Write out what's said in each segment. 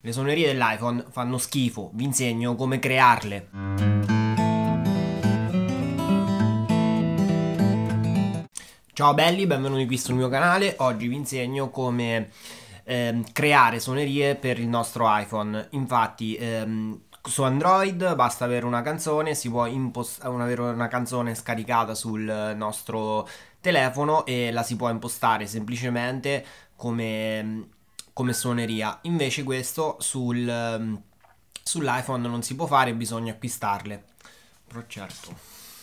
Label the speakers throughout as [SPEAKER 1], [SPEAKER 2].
[SPEAKER 1] Le suonerie dell'iPhone fanno schifo, vi insegno come crearle. Ciao belli, benvenuti qui sul mio canale, oggi vi insegno come ehm, creare suonerie per il nostro iPhone. Infatti ehm, su Android basta avere una canzone, si può avere una canzone scaricata sul nostro telefono e la si può impostare semplicemente come come suoneria. Invece questo sul, ehm, sull'iPhone non si può fare, bisogna acquistarle. Però certo,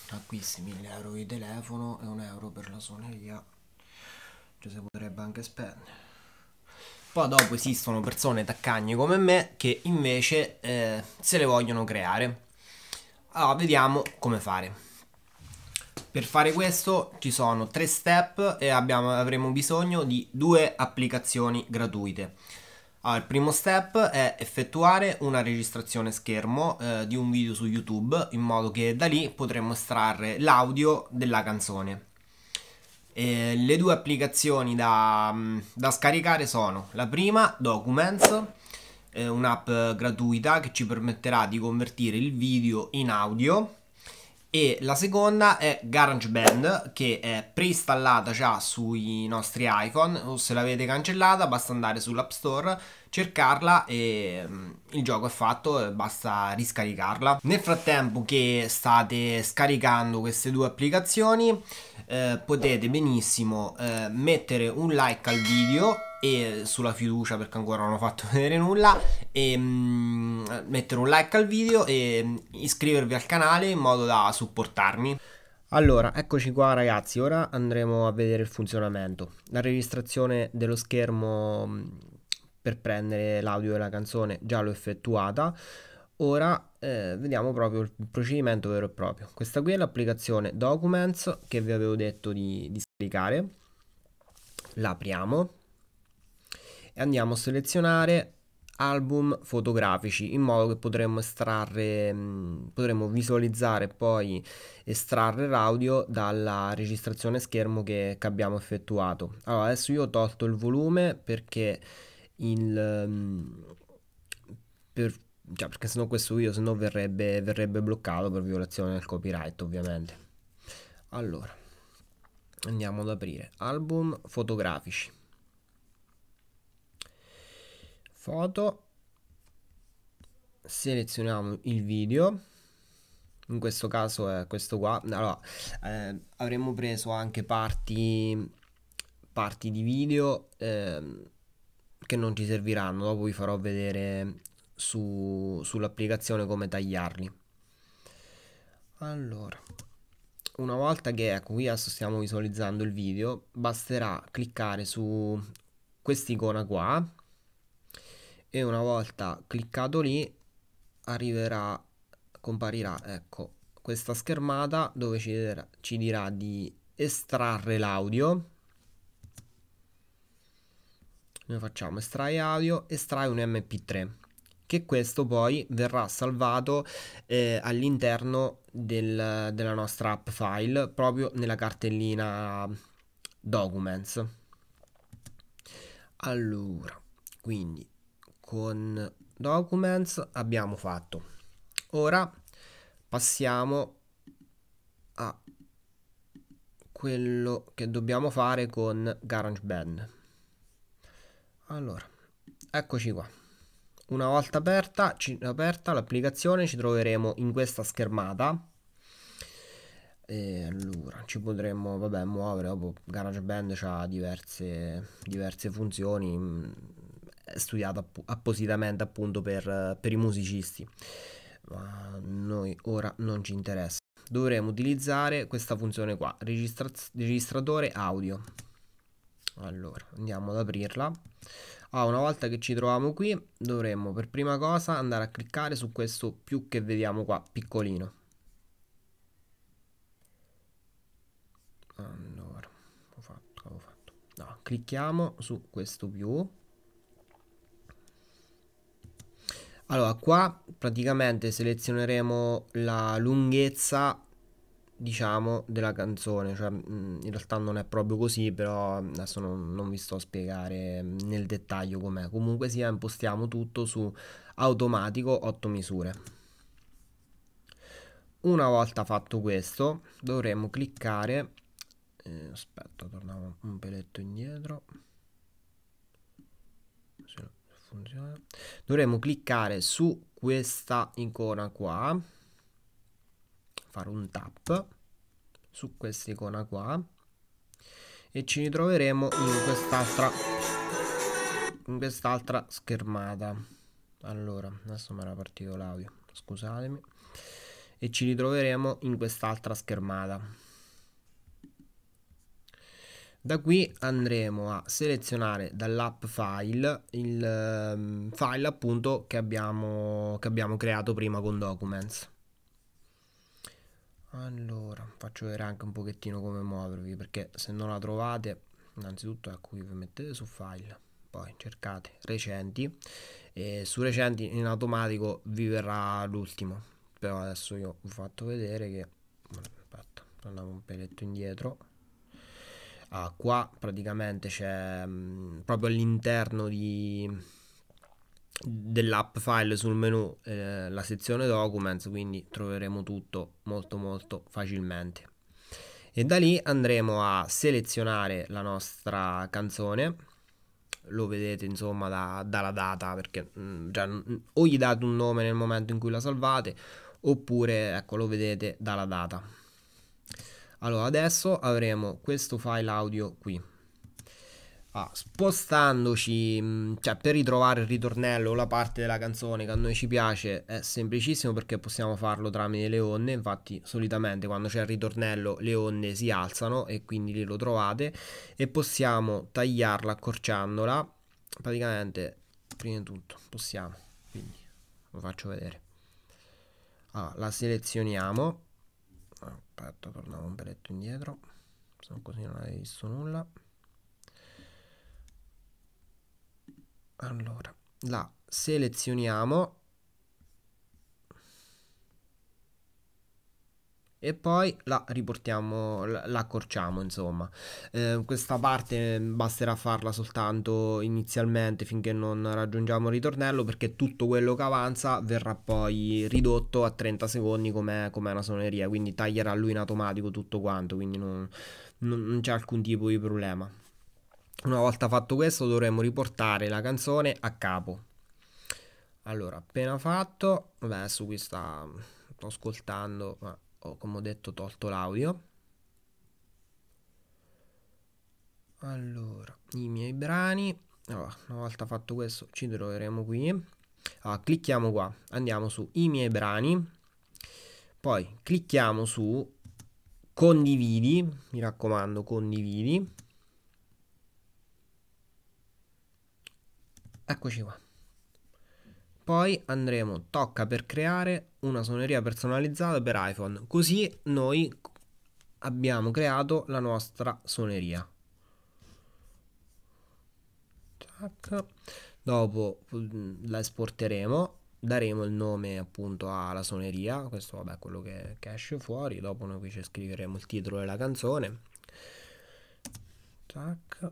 [SPEAKER 1] acquisti 1000 euro di telefono e un euro per la suoneria. Cioè si potrebbe anche spendere. Poi dopo esistono persone taccagne come me che invece eh, se le vogliono creare. Allora, vediamo come fare. Per fare questo ci sono tre step e abbiamo, avremo bisogno di due applicazioni gratuite. Allora, il primo step è effettuare una registrazione schermo eh, di un video su YouTube in modo che da lì potremo estrarre l'audio della canzone. E le due applicazioni da, mm, da, scaricare sono la prima Documents, eh, un'app gratuita che ci permetterà di convertire il video in audio e la seconda è GarageBand che è preinstallata già sui nostri iPhone o se l'avete cancellata basta andare sull'App Store, cercarla e mm, il gioco è fatto e basta riscaricarla. Nel frattempo che state scaricando queste due applicazioni eh, potete benissimo eh, mettere un like al video e sulla fiducia perché ancora non ho fatto vedere nulla e, mm, Ehm, mettere un like al video e ehm, iscrivervi al canale in modo da supportarmi. Allora, eccoci qua ragazzi, ora andremo a vedere il funzionamento. La registrazione dello schermo mm, per prendere l'audio della canzone già l'ho effettuata. Ora eh, vediamo proprio il procedimento vero e proprio. Questa qui è l'applicazione Documents che vi avevo detto di, di scaricare. L'apriamo e andiamo a selezionare album fotografici in modo che potremmo estrarre mm, potremmo visualizzare e poi estrarre l'audio dalla registrazione schermo che, che abbiamo effettuato allora adesso io ho tolto il volume perché il mm, per, cioè perché sennò questo video sennò verrebbe, verrebbe bloccato per violazione del copyright ovviamente allora andiamo ad aprire album fotografici foto selezioniamo il video in questo caso è questo qua allora eh, avremmo preso anche parti parti di video eh, che non ci serviranno dopo vi farò vedere su, sull'applicazione come tagliarli allora una volta che ecco qui adesso stiamo visualizzando il video basterà cliccare su quest'icona qua e una volta cliccato lì arriverà comparirà ecco questa schermata dove ci dirà, ci dirà di estrarre l'audio noi facciamo estrai audio estrae un mp3 che questo poi verrà salvato eh, all'interno del, della nostra app file proprio nella cartellina documents allora quindi con documents abbiamo fatto. Ora passiamo a quello che dobbiamo fare con GarageBand. Allora, eccoci qua. Una volta aperta, aperta l'applicazione ci troveremo in questa schermata e allora ci potremmo vabbè, muovere dopo GarageBand ha diverse, diverse funzioni mm, studiata app- appositamente appunto per, per i musicisti. Ma noi ora non ci interessa. Dovremo utilizzare questa funzione qua, registra- registratore audio. Allora, andiamo ad aprirla. Ah, una volta che ci troviamo qui, dovremmo per prima cosa andare a cliccare su questo più che vediamo qua, piccolino. Allora, ho fatto, ho fatto. No, clicchiamo su questo più Allora, qua praticamente selezioneremo la lunghezza, diciamo, della canzone. Cioè, mm, in realtà non è proprio così, però adesso non, non vi sto a spiegare nel dettaglio com'è. Comunque sia, impostiamo tutto su automatico 8 misure. Una volta fatto questo, dovremo cliccare... Eh, aspetta, torniamo un peletto indietro funziona dovremmo cliccare su questa icona qua fare un tap su questa icona qua e ci ritroveremo in quest'altra in quest'altra schermata allora adesso mi era partito l'audio scusatemi e ci ritroveremo in quest'altra schermata da qui andremo a selezionare dall'app file il ehm, file appunto che abbiamo, che abbiamo creato prima con Documents. Allora, faccio vedere anche un pochettino come muovervi perché se non la trovate, innanzitutto ecco vi mettete su file, poi cercate recenti e su recenti in automatico vi verrà l'ultimo. Però adesso io ho fatto vedere che aspetta, prendiamo un peletto indietro acqua, praticamente c'è mh, mm, proprio all'interno di, dell'app file sul menu eh, la sezione documents, quindi troveremo tutto molto molto facilmente. E da lì andremo a selezionare la nostra canzone, lo vedete insomma da, dalla data perché mh, mm, già, mh, mm, o gli date un nome nel momento in cui la salvate oppure ecco lo vedete dalla data allora, adesso avremo questo file audio qui. Ah, spostandoci, mm, cioè per ritrovare il ritornello o la parte della canzone che a noi ci piace è semplicissimo perché possiamo farlo tramite le onde, infatti solitamente quando c'è il ritornello le onde si alzano e quindi lì lo trovate e possiamo tagliarla accorciandola, praticamente prima di tutto possiamo, quindi lo faccio vedere. allora, la selezioniamo aspetta tornavo un peletto indietro se no così non avevi visto nulla allora la selezioniamo e poi la riportiamo, l'accorciamo insomma. Eh, questa parte mm, basterà farla soltanto inizialmente finché non raggiungiamo il ritornello perché tutto quello che avanza verrà poi ridotto a 30 secondi come è una suoneria, quindi taglierà lui in automatico tutto quanto, quindi non, non c'è alcun tipo di problema. Una volta fatto questo dovremo riportare la canzone a capo. Allora, appena fatto, vabbè, adesso qui sta sto ascoltando, ma ho come ho detto tolto l'audio allora i miei brani allora, una volta fatto questo ci troveremo qui allora, clicchiamo qua andiamo su i miei brani poi clicchiamo su condividi mi raccomando condividi eccoci qua poi andremo tocca per creare una suoneria personalizzata per iPhone, così noi abbiamo creato la nostra suoneria. Tac. Dopo mm, la esporteremo, daremo il nome appunto alla suoneria, questo vabbè è quello che, che esce fuori, dopo noi qui ci scriveremo il titolo della canzone. Tac.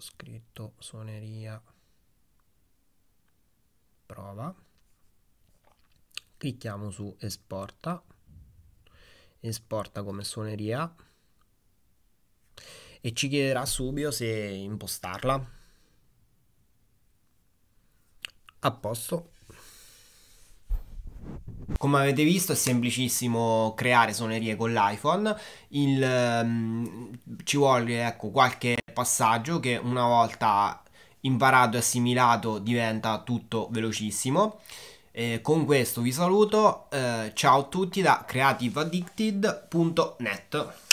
[SPEAKER 1] scritto suoneria prova clicchiamo su esporta esporta come suoneria e ci chiederà subito se impostarla a posto come avete visto è semplicissimo creare suonerie con l'iPhone, um, ci vuole ecco, qualche passaggio che una volta imparato e assimilato diventa tutto velocissimo. E con questo vi saluto, eh, ciao a tutti da creativeaddicted.net.